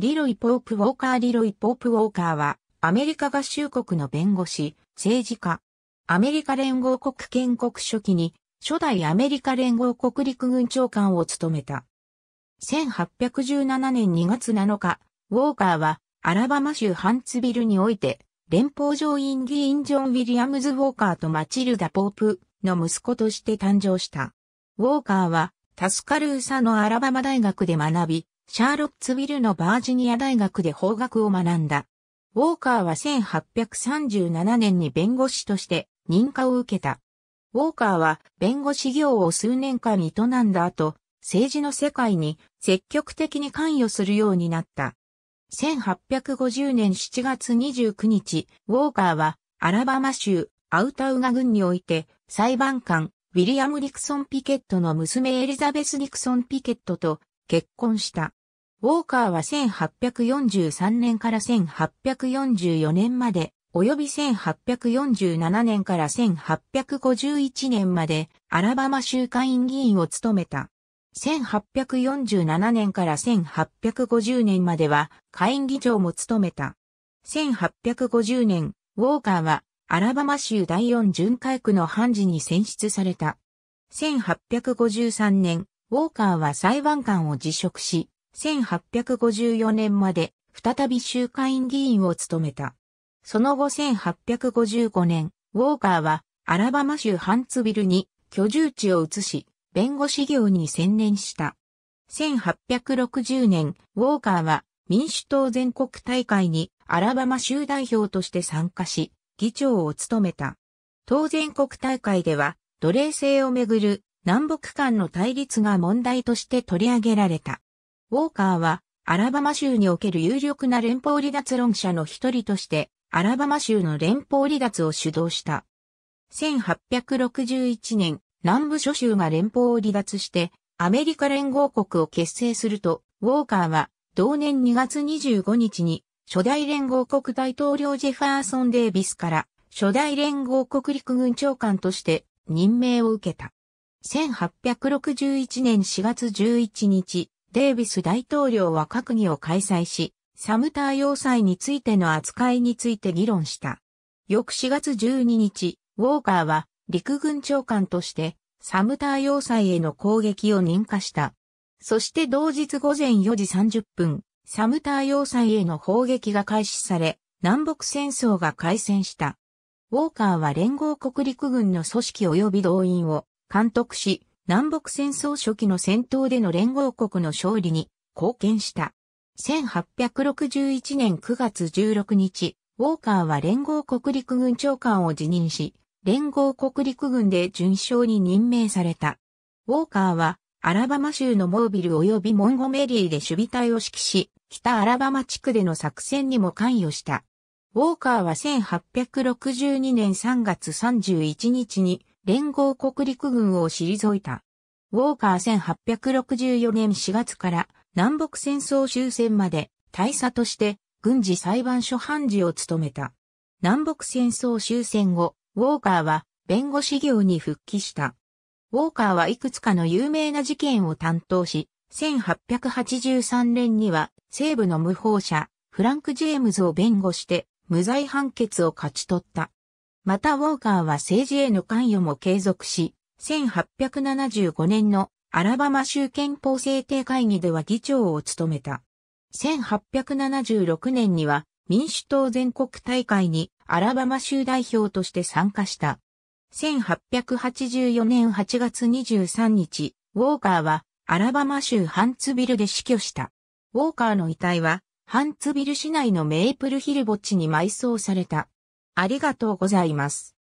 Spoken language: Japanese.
リロイ・ポープ・ウォーカーリロイ・ポープ・ウォーカーは、アメリカ合衆国の弁護士、政治家、アメリカ連合国建国初期に、初代アメリカ連合国陸軍長官を務めた。1817年2月7日、ウォーカーは、アラバマ州ハンツビルにおいて、連邦上院議員ジョン・ウィリアムズ・ウォーカーとマチルダ・ポープの息子として誕生した。ウォーカーは、タスカルーサのアラバマ大学で学び、シャーロッツビィルのバージニア大学で法学を学んだ。ウォーカーは1837年に弁護士として認可を受けた。ウォーカーは弁護士業を数年間営んだ後、政治の世界に積極的に関与するようになった。1850年7月29日、ウォーカーはアラバマ州アウタウガ郡において裁判官ウィリアム・リクソン・ピケットの娘エリザベス・リクソン・ピケットと結婚した。ウォーカーは1843年から1844年まで、および1847年から1851年まで、アラバマ州下院議員を務めた。1847年から1850年までは、下院議長も務めた。1850年、ウォーカーは、アラバマ州第四巡回区の判事に選出された。1853年、ウォーカーは裁判官を辞職し、1854年まで再び集会員議員を務めた。その後1855年、ウォーカーはアラバマ州ハンツビルに居住地を移し、弁護士業に専念した。1860年、ウォーカーは民主党全国大会にアラバマ州代表として参加し、議長を務めた。当全国大会では、奴隷制をめぐる南北間の対立が問題として取り上げられた。ウォーカーは、アラバマ州における有力な連邦離脱論者の一人として、アラバマ州の連邦離脱を主導した。1861年、南部諸州が連邦を離脱して、アメリカ連合国を結成すると、ウォーカーは、同年2月25日に、初代連合国大統領ジェファーソン・デイビスから、初代連合国陸軍長官として任命を受けた。1861年4月11日、デイビス大統領は閣議を開催し、サムター要塞についての扱いについて議論した。翌4月12日、ウォーカーは陸軍長官としてサムター要塞への攻撃を認可した。そして同日午前4時30分、サムター要塞への砲撃が開始され、南北戦争が開戦した。ウォーカーは連合国陸軍の組織及び動員を監督し、南北戦争初期の戦闘での連合国の勝利に貢献した。1861年9月16日、ウォーカーは連合国陸軍長官を辞任し、連合国陸軍で准将に任命された。ウォーカーは、アラバマ州のモービル及びモンゴメリーで守備隊を指揮し、北アラバマ地区での作戦にも関与した。ウォーカーは1862年3月31日に連合国陸軍を退いた。ウォーカー1864年4月から南北戦争終戦まで大佐として軍事裁判所判事を務めた。南北戦争終戦後、ウォーカーは弁護士業に復帰した。ウォーカーはいくつかの有名な事件を担当し、1883年には西部の無法者、フランク・ジェームズを弁護して無罪判決を勝ち取った。またウォーカーは政治への関与も継続し、1875年のアラバマ州憲法制定会議では議長を務めた。1876年には民主党全国大会にアラバマ州代表として参加した。1884年8月23日、ウォーカーはアラバマ州ハンツビルで死去した。ウォーカーの遺体はハンツビル市内のメイプルヒル墓地に埋葬された。ありがとうございます。